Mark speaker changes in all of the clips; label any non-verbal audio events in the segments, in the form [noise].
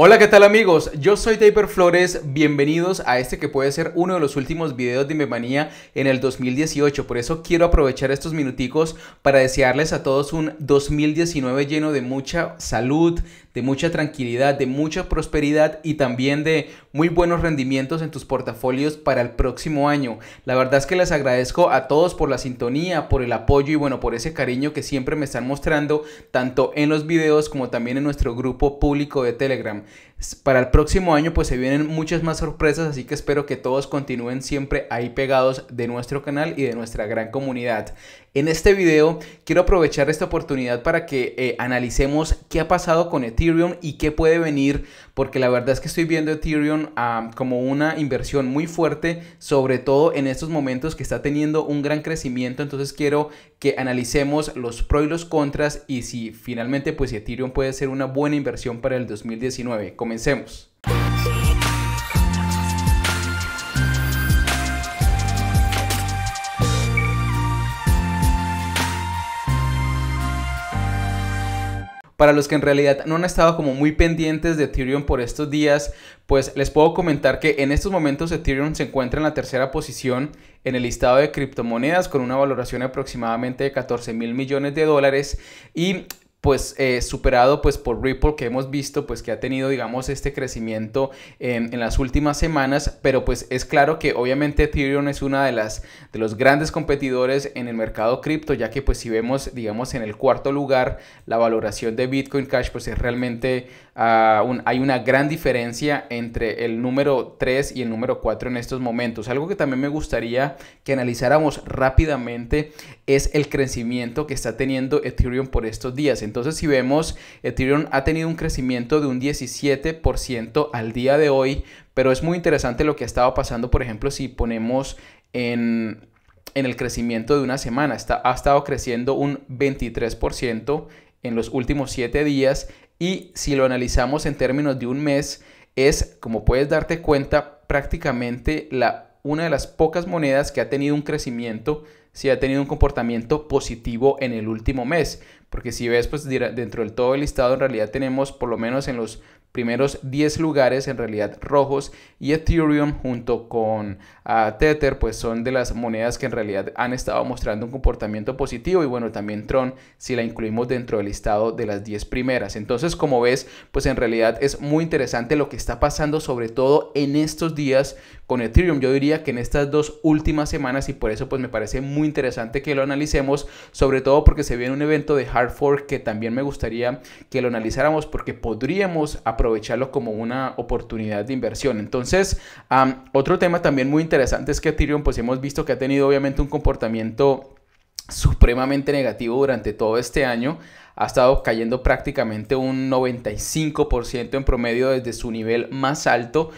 Speaker 1: Hola, ¿qué tal amigos? Yo soy Taper Flores, bienvenidos a este que puede ser uno de los últimos videos de mi manía en el 2018, por eso quiero aprovechar estos minuticos para desearles a todos un 2019 lleno de mucha salud, de mucha tranquilidad, de mucha prosperidad y también de muy buenos rendimientos en tus portafolios para el próximo año. La verdad es que les agradezco a todos por la sintonía, por el apoyo y bueno, por ese cariño que siempre me están mostrando tanto en los videos como también en nuestro grupo público de Telegram. Para el próximo año pues se vienen muchas más sorpresas, así que espero que todos continúen siempre ahí pegados de nuestro canal y de nuestra gran comunidad. En este video quiero aprovechar esta oportunidad para que eh, analicemos qué ha pasado con Ethereum y qué puede venir porque la verdad es que estoy viendo Ethereum ah, como una inversión muy fuerte, sobre todo en estos momentos que está teniendo un gran crecimiento, entonces quiero que analicemos los pros y los contras y si finalmente pues Ethereum puede ser una buena inversión para el 2019. Comencemos. Para los que en realidad no han estado como muy pendientes de Ethereum por estos días, pues les puedo comentar que en estos momentos Ethereum se encuentra en la tercera posición en el listado de criptomonedas con una valoración aproximadamente de 14 mil millones de dólares y pues eh, superado pues por Ripple que hemos visto pues que ha tenido digamos este crecimiento en las últimas semanas pero pues es claro que obviamente Ethereum es una de las de los grandes competidores en el mercado cripto ya que pues si vemos digamos en el cuarto lugar la valoración de Bitcoin Cash pues es realmente ah, hay una gran diferencia entre el número 3 y el número 4 en estos momentos algo que también me gustaría que analizáramos rápidamente es el crecimiento que está teniendo Ethereum por estos días entonces, si vemos, Ethereum ha tenido un crecimiento de un 17% al día de hoy, pero es muy interesante lo que ha estado pasando, por ejemplo, si ponemos en, el crecimiento de una semana, ha estado creciendo un 23% en los últimos 7 días y si lo analizamos en términos de un mes, es, como puedes darte cuenta, prácticamente la, una de las pocas monedas que ha tenido un crecimiento si ha tenido un comportamiento positivo en el último mes. Porque si ves, pues dentro del todo el listado en realidad tenemos por lo menos en los primeros 10 lugares en realidad rojos y Ethereum junto con ah, Tether pues son de las monedas que en realidad han estado mostrando un comportamiento positivo y bueno también Tron si la incluimos dentro del listado de las 10 primeras entonces como ves pues en realidad es muy interesante lo que está pasando sobre todo en estos días con Ethereum yo diría que en estas dos últimas semanas y por eso pues me parece muy interesante que lo analicemos sobre todo porque se viene un evento de hard fork que también me gustaría que lo analizáramos porque podríamos aprovecharlo como una oportunidad de inversión. Entonces, otro tema también muy interesante es que Ethereum, pues hemos visto que ha tenido obviamente un comportamiento supremamente negativo durante todo este año ha estado cayendo prácticamente un 95% en promedio desde su nivel más alto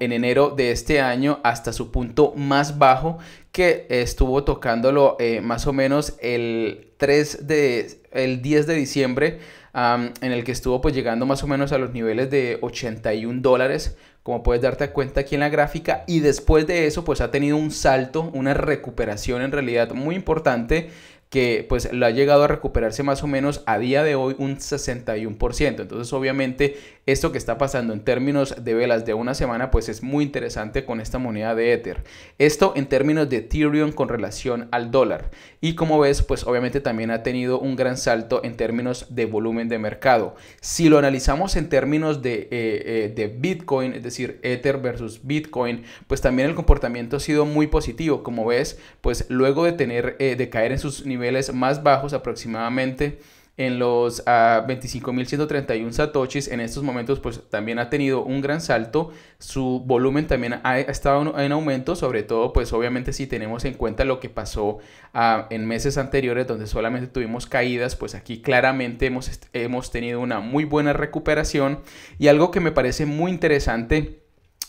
Speaker 1: en enero de este año hasta su punto más bajo que estuvo tocándolo eh, más o menos el 3 de el 10 de diciembre en el que estuvo pues llegando más o menos a los niveles de 81 dólares como puedes darte cuenta aquí en la gráfica y después de eso pues ha tenido un salto una recuperación en realidad muy importante que pues lo ha llegado a recuperarse más o menos a día de hoy un 61%. Entonces obviamente esto que está pasando en términos de velas de una semana pues es muy interesante con esta moneda de Ether. Esto en términos de Ethereum con relación al dólar. Y como ves pues obviamente también ha tenido un gran salto en términos de volumen de mercado. Si lo analizamos en términos de, eh, eh, Bitcoin, es decir, Ether versus Bitcoin, pues también el comportamiento ha sido muy positivo. Como ves pues luego de tener, eh, de caer en sus niveles más bajos aproximadamente en los 25.131 ah, satoshis. En estos momentos, pues también ha tenido un gran salto. Su volumen también ha estado en aumento, sobre todo, pues obviamente si tenemos en cuenta lo que pasó ah, en meses anteriores, donde solamente tuvimos caídas, pues aquí claramente hemos, hemos tenido una muy buena recuperación. Y algo que me parece muy interesante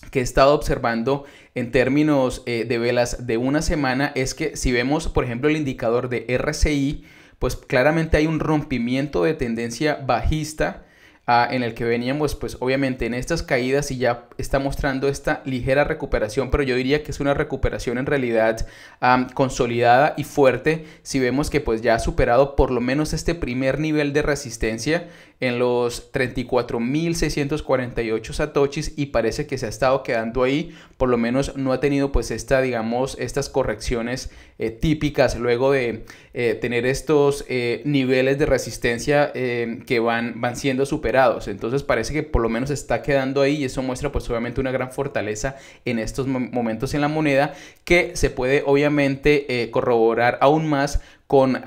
Speaker 1: que he estado observando en términos eh, de velas de una semana es que si vemos, por ejemplo, el indicador de RCI, pues claramente hay un rompimiento de tendencia bajista ah, en el que veníamos, pues obviamente en estas caídas y ya está mostrando esta ligera recuperación, pero yo diría que es una recuperación en realidad ah, consolidada y fuerte si vemos que pues ya ha superado por lo menos este primer nivel de resistencia en los 34.648 satoshis y parece que se ha estado quedando ahí, por lo menos no ha tenido pues esta, digamos, estas correcciones eh, típicas luego de eh, tener estos eh, niveles de resistencia que van, van siendo superados. Entonces parece que por lo menos está quedando ahí y eso muestra pues obviamente una gran fortaleza en estos momentos en la moneda que se puede obviamente corroborar aún más con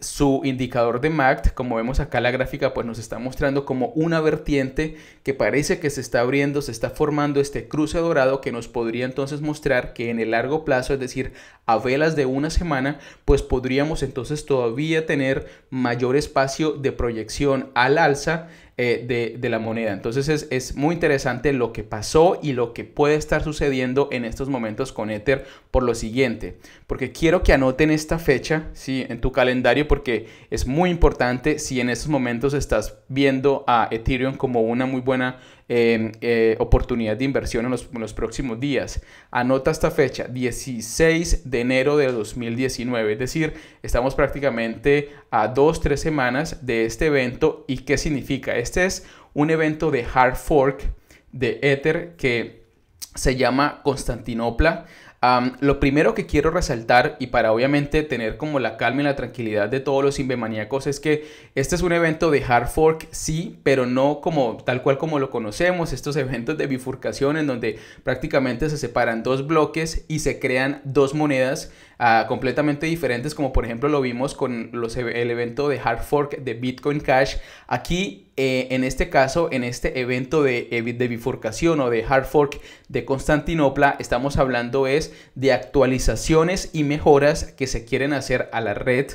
Speaker 1: su indicador de MACD. Como vemos acá la gráfica, pues nos está mostrando como una vertiente que parece que se está abriendo, se está formando este cruce dorado que nos podría entonces mostrar que en el largo plazo, es decir, a velas de una semana, pues podríamos entonces todavía tener mayor espacio de proyección al alza eh, de, la moneda. Entonces es, muy interesante lo que pasó y lo que puede estar sucediendo en estos momentos con Ether por lo siguiente, porque quiero que anoten esta fecha ¿sí? en tu calendario porque es muy importante si en estos momentos estás viendo a Ethereum como una muy buena Em, eh, oportunidad de inversión en los, en los, próximos días. Anota esta fecha, 16 de enero de 2019, es decir, estamos prácticamente a dos, tres semanas de este evento. ¿Y qué significa? Este es un evento de hard fork de Ether que se llama Constantinopla lo primero que quiero resaltar y para obviamente tener como la calma y la tranquilidad de todos los maníacos es que este es un evento de hard fork, sí, pero no como tal cual como lo conocemos, estos [laughs] eventos de bifurcación en donde prácticamente se separan dos bloques y se crean dos monedas Ah, completamente diferentes, como por ejemplo lo vimos con los, e, el evento de Hard Fork de Bitcoin Cash. Aquí eh, en este caso, en este evento de, eh, de, bifurcación o de hard fork de Constantinopla, estamos hablando es de actualizaciones y mejoras que se quieren hacer a la red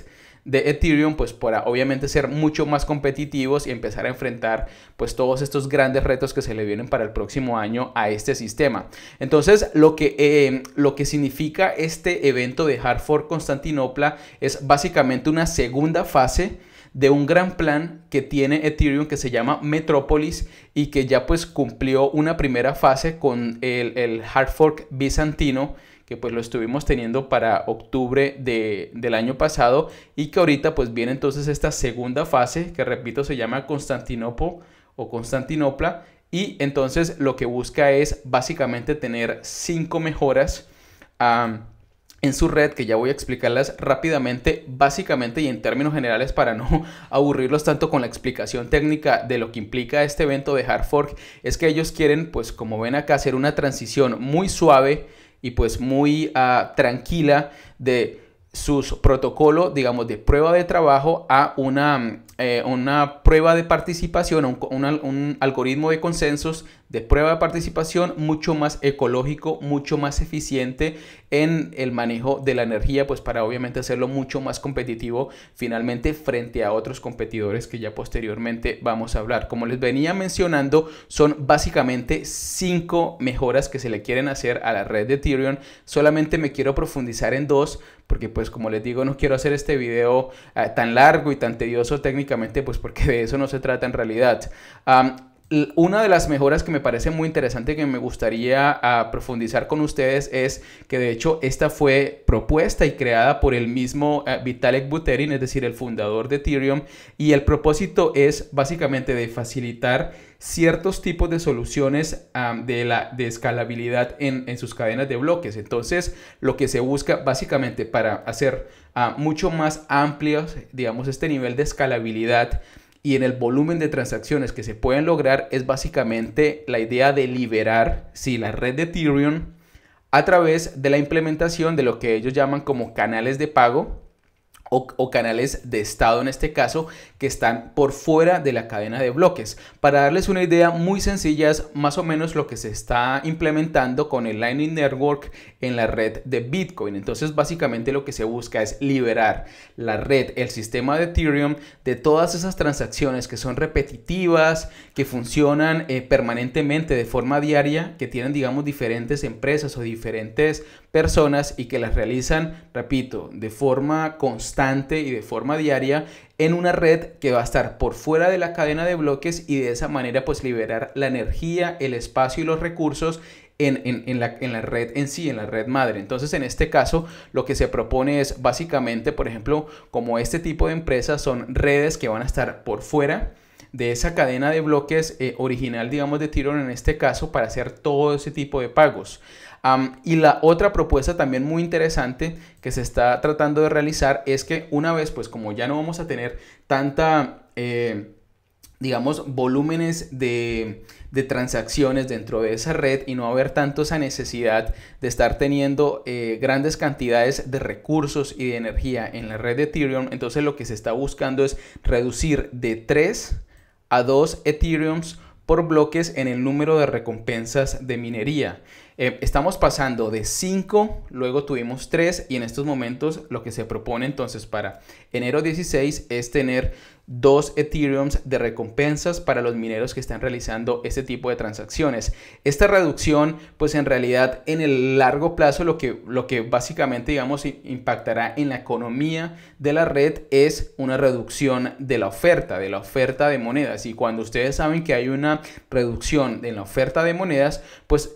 Speaker 1: de Ethereum, pues para obviamente ser mucho más competitivos y empezar a enfrentar pues todos estos grandes retos que se le vienen para el próximo año a este sistema. Entonces, lo que, eh, lo que significa este evento de Hard Fork Constantinopla es básicamente una segunda fase de un gran plan que tiene Ethereum que se llama Metropolis y que ya pues cumplió una primera fase con el, el Hard Fork bizantino que pues lo estuvimos teniendo para octubre del año pasado y que ahorita pues viene entonces esta segunda fase que repito se llama Constantinopo o Constantinopla y entonces lo que busca es básicamente tener cinco mejoras en su red, que ya voy a explicarlas rápidamente, básicamente y en términos generales para no [laughs] aburrirlos tanto con la explicación técnica de lo que implica este evento de hard fork, es que ellos quieren, pues como ven acá, hacer una transición muy suave y pues muy ah, tranquila de sus protocolos, digamos, de prueba de trabajo a una, eh, una prueba de participación, un, un, algoritmo de consensos de prueba de participación mucho más ecológico, mucho más eficiente en el manejo de la energía, pues para obviamente hacerlo mucho más competitivo finalmente frente a otros competidores que ya posteriormente vamos a hablar. Como les venía mencionando, son básicamente cinco mejoras que se le quieren hacer a la red de Tyrion Solamente me quiero profundizar en dos porque pues como les digo no quiero hacer este video eh, tan largo y tan tedioso técnicamente pues porque de eso no se trata en realidad una de las mejoras que me parece muy interesante que me gustaría profundizar con ustedes es que de hecho esta fue propuesta y creada por el mismo eh, Vitalik Buterin, es decir, el fundador de Ethereum, y el propósito es básicamente de facilitar ciertos tipos de soluciones de, la, de escalabilidad en, sus cadenas de bloques. Entonces, lo que se busca básicamente para hacer ah, mucho más amplios, digamos, este nivel de escalabilidad, y en el volumen de transacciones que se pueden lograr es básicamente la idea de liberar si la red de Ethereum a través de la implementación de lo que ellos llaman como canales de pago o, canales de estado en este caso que están por fuera de la cadena de bloques. Para darles una idea muy sencilla es más o menos lo que se está implementando con el Lightning Network en la red de Bitcoin. Entonces básicamente lo que se busca es liberar la red, el sistema de Ethereum de todas esas transacciones que son repetitivas, que funcionan eh, permanentemente de forma diaria, que tienen digamos diferentes empresas o diferentes personas y que las realizan, repito, de forma constante y de forma diaria en una red que va a estar por fuera de la cadena de bloques y de esa manera pues liberar la energía, el espacio y los recursos en, la, red en sí, en la red madre. Entonces, en este caso, lo que se propone es básicamente, por ejemplo, como este tipo de empresas son redes que van a estar por fuera de esa cadena de bloques eh, original, digamos, de tirón en este caso, para hacer todo ese tipo de pagos y la otra propuesta también muy interesante que se está tratando de realizar es que una vez, pues como ya no vamos a tener tanta, eh, digamos, volúmenes de, transacciones dentro de esa red y no va a haber tanto esa necesidad de estar teniendo eh, grandes cantidades de recursos y de energía en la red de Ethereum, entonces lo que se está buscando es reducir de 3 a 2 Ethereum por bloques en el número de recompensas de minería. Eh, estamos pasando de 5, luego tuvimos 3 y en estos momentos lo que se propone entonces para enero 16 es tener dos Ethereum de recompensas para los mineros que están realizando este tipo de transacciones. Esta reducción, pues en realidad en el largo plazo lo que, lo que básicamente, digamos, impactará en la economía de la red es una reducción de la oferta, de la oferta de monedas. Y cuando ustedes saben que hay una reducción en la oferta de monedas, pues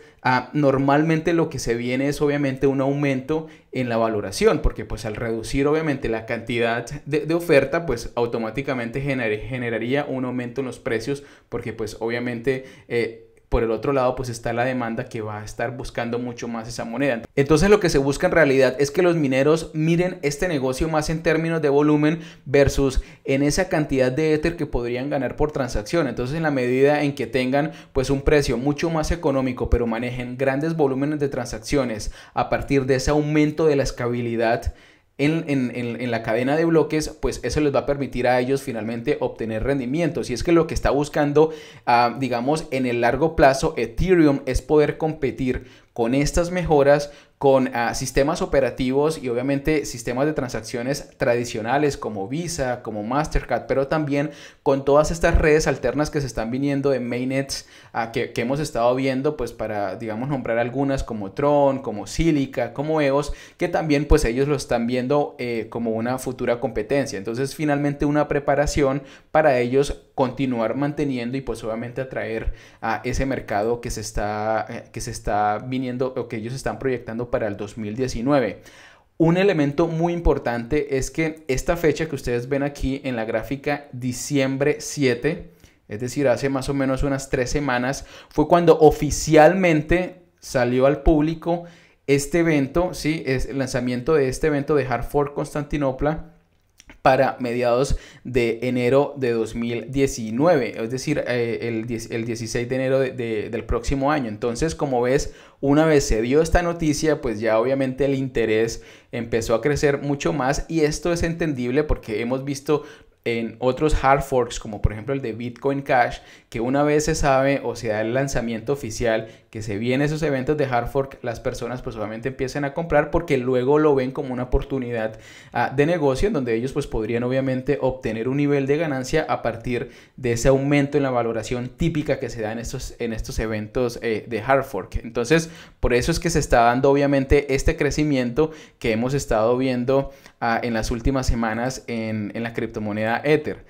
Speaker 1: normalmente lo que se viene es obviamente un aumento en la valoración, porque pues al reducir obviamente la cantidad de, oferta, pues automáticamente generaría un aumento en los precios, porque pues obviamente... Eh, por el otro lado, pues está la demanda que va a estar buscando mucho más esa moneda. Entonces lo que se busca en realidad es que los mineros miren este negocio más en términos de volumen versus en esa cantidad de éter que podrían ganar por transacción. Entonces en la medida en que tengan pues un precio mucho más económico, pero manejen grandes volúmenes de transacciones a partir de ese aumento de la escalabilidad en, la cadena de bloques, pues eso les va a permitir a ellos finalmente obtener rendimientos. si es que lo que está buscando, ah, digamos, en el largo plazo Ethereum es poder competir con estas mejoras con ah, sistemas operativos y obviamente sistemas de transacciones tradicionales como Visa, como Mastercard, pero también con todas estas redes alternas que se están viniendo de mainnets ah, que, hemos estado viendo, pues para, digamos, nombrar algunas como Tron, como Silica, como EOS, que también pues ellos lo están viendo eh, como una futura competencia. Entonces, finalmente una preparación para ellos continuar manteniendo y pues obviamente atraer a ese mercado que se está, eh, que se está viniendo o que ellos están proyectando para el 2019. Un elemento muy importante es que esta fecha que ustedes ven aquí en la gráfica diciembre 7, es decir, hace más o menos unas tres semanas, fue cuando oficialmente salió al público este evento, ¿sí? es el lanzamiento de este evento de Hartford Constantinopla, para mediados de enero de 2019, es decir, eh, el, 16 de enero del próximo año. Entonces, como ves, una vez se dio esta noticia, pues ya obviamente el interés empezó a crecer mucho más y esto es entendible porque hemos visto en otros hard forks, como por ejemplo el de Bitcoin Cash, que una vez se sabe o se da el lanzamiento oficial que se vienen esos eventos de hard fork, las personas pues obviamente empiezan a comprar porque luego lo ven como una oportunidad ah, de negocio en donde ellos pues podrían obviamente obtener un nivel de ganancia a partir de ese aumento en la valoración típica que se da en estos, en estos eventos eh, de hard fork. Entonces, por eso es que se está dando obviamente este crecimiento que hemos estado viendo ah, en las últimas semanas en la criptomoneda Ether.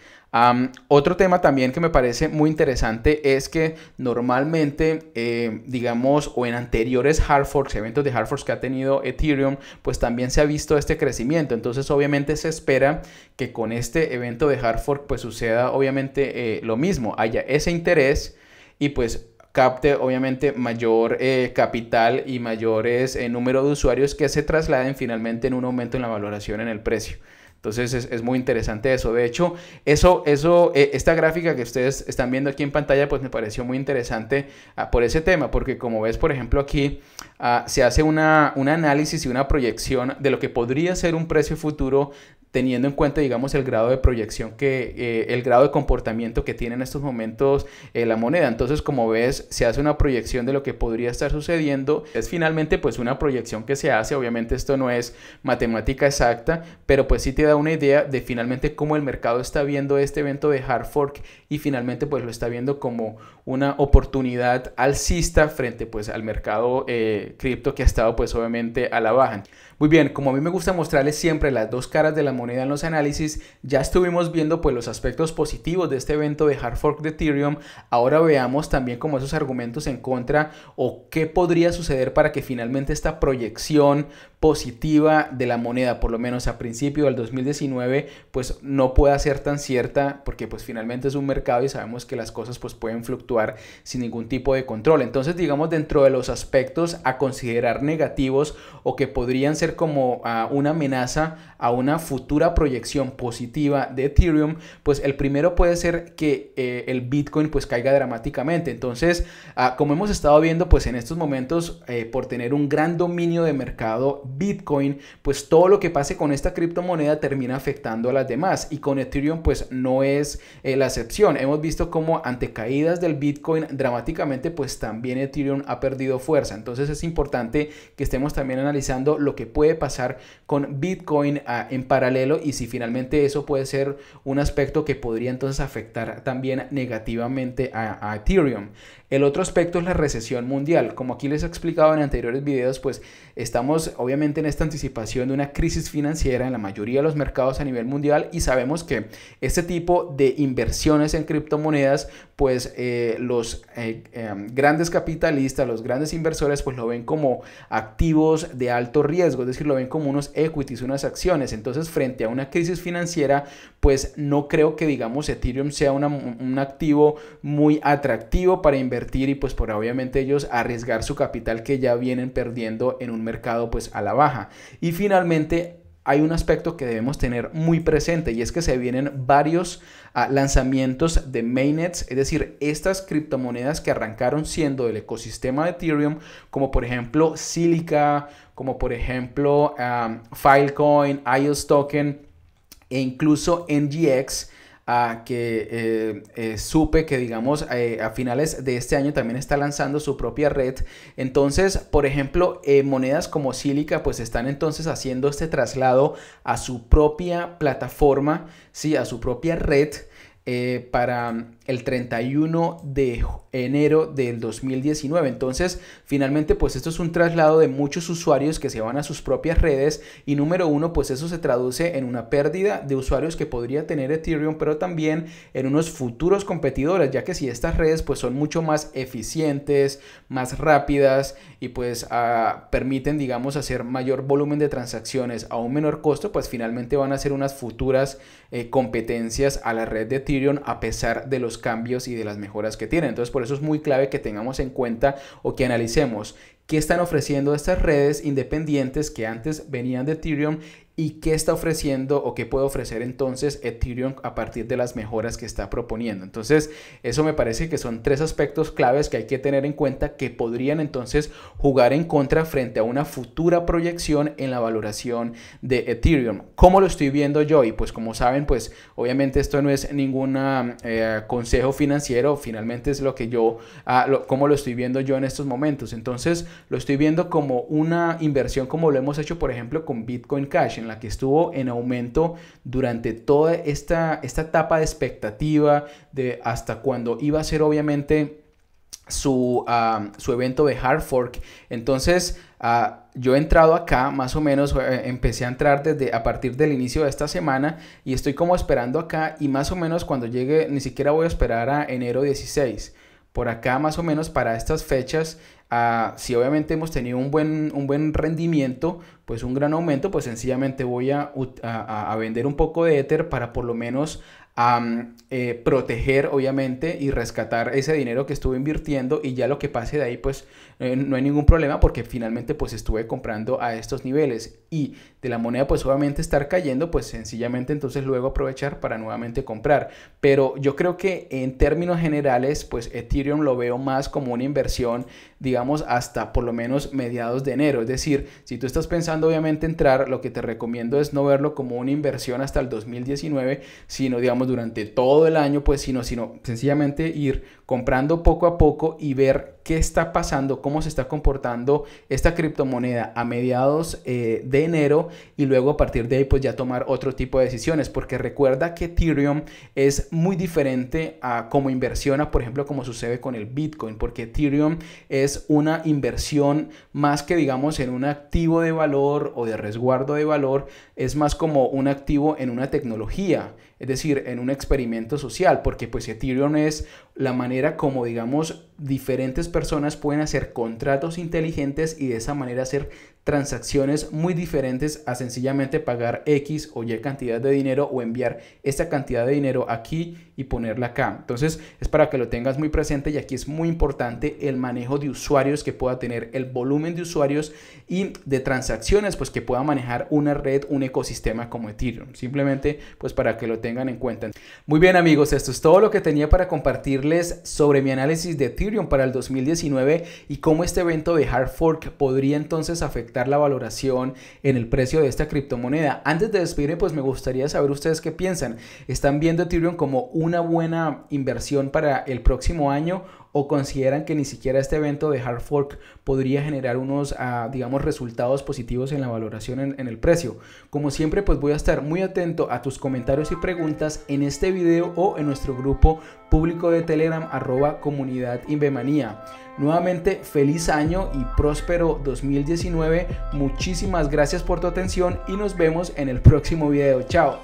Speaker 1: otro tema también que me parece muy interesante es que normalmente, eh, digamos, o en anteriores hard forks, eventos de hard forks que ha tenido Ethereum, pues también se ha visto este crecimiento. Entonces, obviamente se espera que con este evento de hard fork, pues suceda obviamente eh, lo mismo, haya ese interés y pues capte obviamente mayor eh, capital y mayores número de usuarios que se trasladen finalmente en un aumento en la valoración en el precio. Entonces es, muy interesante eso. De hecho, eso, eso, eh, esta gráfica que ustedes están viendo aquí en pantalla, pues me pareció muy interesante ah, por ese tema, porque como ves, por ejemplo, aquí ah, se hace un análisis y una proyección de lo que podría ser un precio futuro teniendo en cuenta, digamos, el grado de proyección que, eh, el grado de comportamiento que tiene en estos momentos eh, la moneda. Entonces, como ves, se hace una proyección de lo que podría estar sucediendo. Es finalmente, pues, una proyección que se hace. Obviamente, esto no es matemática exacta, pero pues sí te da una idea de finalmente cómo el mercado está viendo este evento de hard fork y finalmente, pues, lo está viendo como una oportunidad alcista frente, pues, al mercado eh, cripto que ha estado, pues, obviamente a la baja. Muy bien, como a mí me gusta mostrarles siempre las dos caras de la moneda en los análisis, ya estuvimos viendo pues los aspectos positivos de este evento de hard fork de Ethereum, ahora veamos también como esos argumentos en contra o qué podría suceder para que finalmente esta proyección positiva de la moneda, por lo menos a principio del 2019, pues no pueda ser tan cierta porque pues finalmente es un mercado y sabemos que las cosas pues pueden fluctuar sin ningún tipo de control. Entonces, digamos dentro de los aspectos a considerar negativos o que podrían ser como ah, una amenaza a una futura proyección positiva de Ethereum, pues el primero puede ser que eh, el Bitcoin pues caiga dramáticamente. Entonces, ah, como hemos estado viendo pues en estos momentos eh, por tener un gran dominio de mercado Bitcoin, pues todo lo que pase con esta criptomoneda termina afectando a las demás y con Ethereum pues no es eh, la excepción. Hemos visto cómo ante caídas del Bitcoin dramáticamente pues también Ethereum ha perdido fuerza. Entonces es importante que estemos también analizando lo que puede pasar con Bitcoin ah, en paralelo y si finalmente eso puede ser un aspecto que podría entonces afectar también negativamente a Ethereum. El otro aspecto es la recesión mundial. Como aquí les he explicado en anteriores videos, pues estamos obviamente en esta anticipación de una crisis financiera en la mayoría de los mercados a nivel mundial y sabemos que este tipo de inversiones en criptomonedas pues eh, los eh, em, grandes capitalistas, los grandes inversores, pues lo ven como activos de alto riesgo, es decir, lo ven como unos equities, unas acciones. Entonces, frente a una crisis financiera, pues no creo que, digamos, Ethereum sea un activo muy atractivo para invertir y pues por obviamente ellos arriesgar su capital que ya vienen perdiendo en un mercado pues a la baja. Y finalmente, hay un aspecto que debemos tener muy presente y es que se vienen varios ah, lanzamientos de mainnets, es decir, estas criptomonedas que arrancaron siendo del ecosistema de Ethereum, como por ejemplo Silica, como por ejemplo ah, Filecoin, IOS Token e incluso NGX a que eh, eh, supe que digamos eh, a finales de este año también está lanzando su propia red entonces por ejemplo monedas como Silica pues están entonces haciendo este traslado a su propia plataforma sí a su propia red para el 31 de enero del 2019. Entonces, finalmente, pues esto es un traslado de muchos usuarios que se van a sus propias redes y número uno, pues eso se traduce en una pérdida de usuarios que podría tener Ethereum, pero también en unos futuros competidores, ya que si estas redes pues son mucho más eficientes, más rápidas y pues ah, permiten, digamos, hacer mayor volumen de transacciones a un menor costo, pues finalmente van a ser unas futuras eh, competencias a la red de Ethereum a pesar de los cambios y de las mejoras que tiene. Entonces, por eso es muy clave que tengamos en cuenta o que analicemos qué están ofreciendo estas redes independientes que antes venían de Ethereum ¿Y qué está ofreciendo o qué puede ofrecer entonces Ethereum a partir de las mejoras que está proponiendo? Entonces, eso me parece que son tres aspectos claves que hay que tener en cuenta que podrían entonces jugar en contra frente a una futura proyección en la valoración de Ethereum. ¿Cómo lo estoy viendo yo? Y pues como saben, pues obviamente esto no es ningún eh, consejo financiero, finalmente es lo que yo, ah, cómo lo estoy viendo yo en estos momentos. Entonces, lo estoy viendo como una inversión como lo hemos hecho, por ejemplo, con Bitcoin Cash la que estuvo en aumento durante toda esta, esta etapa de expectativa, de hasta cuando iba a ser obviamente su, evento de Hard Fork. Entonces, ah, yo he entrado acá, más o menos, eh, empecé a entrar desde a partir del inicio de esta semana y estoy como esperando acá y más o menos cuando llegue, ni siquiera voy a esperar a enero 16 por acá más o menos para estas fechas si obviamente hemos tenido un buen, un buen rendimiento, pues un gran aumento, pues sencillamente voy a, a vender un poco de Ether para por lo menos eh, proteger, obviamente, y rescatar ese dinero que estuve invirtiendo y ya lo que pase de ahí, pues eh, no hay ningún problema porque finalmente pues estuve comprando a estos niveles y de la moneda pues obviamente estar cayendo, pues sencillamente entonces luego aprovechar para nuevamente comprar. Pero yo creo que en términos generales, pues Ethereum lo veo más como una inversión, digamos, hasta por lo menos mediados de enero. Es decir, si tú estás pensando obviamente entrar, lo que te recomiendo es no verlo como una inversión hasta el 2019, sino digamos, durante todo el año, pues, sino, sino sencillamente ir comprando poco a poco y ver qué está pasando, cómo se está comportando esta criptomoneda a mediados eh, de enero y luego a partir de ahí pues ya tomar otro tipo de decisiones porque recuerda que Ethereum es muy diferente a como inversiona por ejemplo como sucede con el Bitcoin porque Ethereum es una inversión más que digamos en un activo de valor o de resguardo de valor es más como un activo en una tecnología es decir en un experimento social porque pues Ethereum es la manera como, digamos, diferentes personas pueden hacer contratos inteligentes y de esa manera hacer transacciones muy diferentes a sencillamente pagar X o Y cantidad de dinero o enviar esta cantidad de dinero aquí y ponerla acá. Entonces es para que lo tengas muy presente y aquí es muy importante el manejo de usuarios que pueda tener, el volumen de usuarios y de transacciones pues que pueda manejar una red, un ecosistema como Ethereum. Simplemente pues para que lo tengan en cuenta. Muy bien amigos, esto es todo lo que tenía para compartirles sobre mi análisis de Ethereum para el 2019 y cómo este evento de hard fork podría entonces afectar la valoración en el precio de esta criptomoneda. Antes de despedirme, pues me gustaría saber ustedes qué piensan. ¿Están viendo Ethereum como una buena inversión para el próximo año o consideran que ni siquiera este evento de hard fork podría generar unos, ah, digamos, resultados positivos en la valoración en, el precio. Como siempre, pues voy a estar muy atento a tus comentarios y preguntas en este video o en nuestro grupo público de Telegram arroba comunidad Invemanía. Nuevamente, feliz año y próspero 2019. Muchísimas gracias por tu atención y nos vemos en el próximo video. Chao.